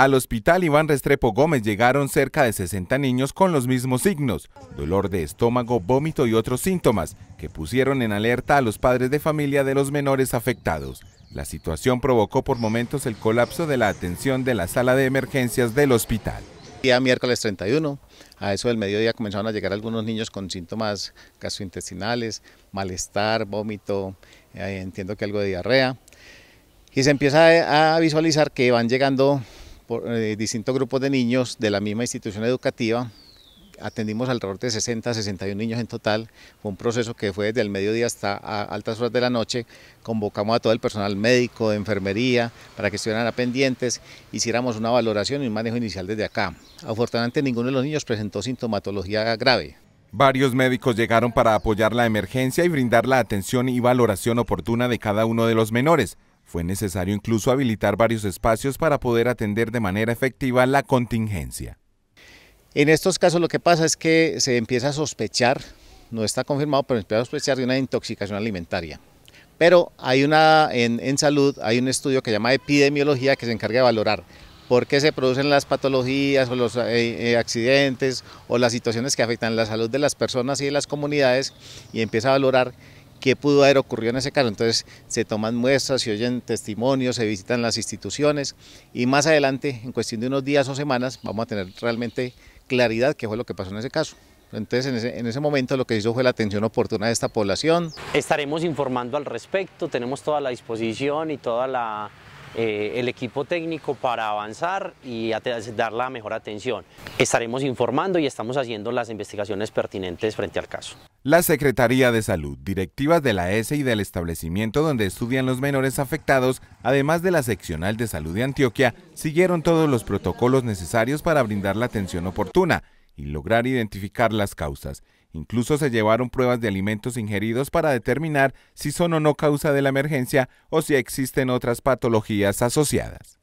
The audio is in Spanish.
Al hospital Iván Restrepo Gómez llegaron cerca de 60 niños con los mismos signos, dolor de estómago, vómito y otros síntomas, que pusieron en alerta a los padres de familia de los menores afectados. La situación provocó por momentos el colapso de la atención de la sala de emergencias del hospital. Día miércoles 31, a eso del mediodía comenzaron a llegar algunos niños con síntomas gastrointestinales, malestar, vómito, eh, entiendo que algo de diarrea. Y se empieza a visualizar que van llegando eh, distintos grupos de niños de la misma institución educativa. Atendimos alrededor de 60, 61 niños en total. Fue un proceso que fue desde el mediodía hasta altas horas de la noche. Convocamos a todo el personal médico, de enfermería, para que estuvieran a pendientes. Hiciéramos una valoración y un manejo inicial desde acá. Afortunadamente ninguno de los niños presentó sintomatología grave. Varios médicos llegaron para apoyar la emergencia y brindar la atención y valoración oportuna de cada uno de los menores fue necesario incluso habilitar varios espacios para poder atender de manera efectiva la contingencia. En estos casos lo que pasa es que se empieza a sospechar, no está confirmado, pero se empieza a sospechar de una intoxicación alimentaria. Pero hay una, en, salud hay un estudio que se llama epidemiología que se encarga de valorar por qué se producen las patologías o los eh, eh, accidentes o las situaciones que afectan la salud de las personas y de las comunidades y empieza a valorar qué pudo haber ocurrido en ese caso. Entonces se toman muestras, se oyen testimonios, se visitan las instituciones y más adelante, en cuestión de unos días o semanas, vamos a tener realmente claridad qué fue lo que pasó en ese caso. Entonces, en ese, momento lo que hizo fue la atención oportuna de esta población. Estaremos informando al respecto, tenemos toda la disposición y toda la eh, el equipo técnico para avanzar y dar la mejor atención. Estaremos informando y estamos haciendo las investigaciones pertinentes frente al caso. La Secretaría de Salud, directivas de la S y del establecimiento donde estudian los menores afectados, además de la Seccional de Salud de Antioquia, siguieron todos los protocolos necesarios para brindar la atención oportuna y lograr identificar las causas. Incluso se llevaron pruebas de alimentos ingeridos para determinar si son o no causa de la emergencia o si existen otras patologías asociadas.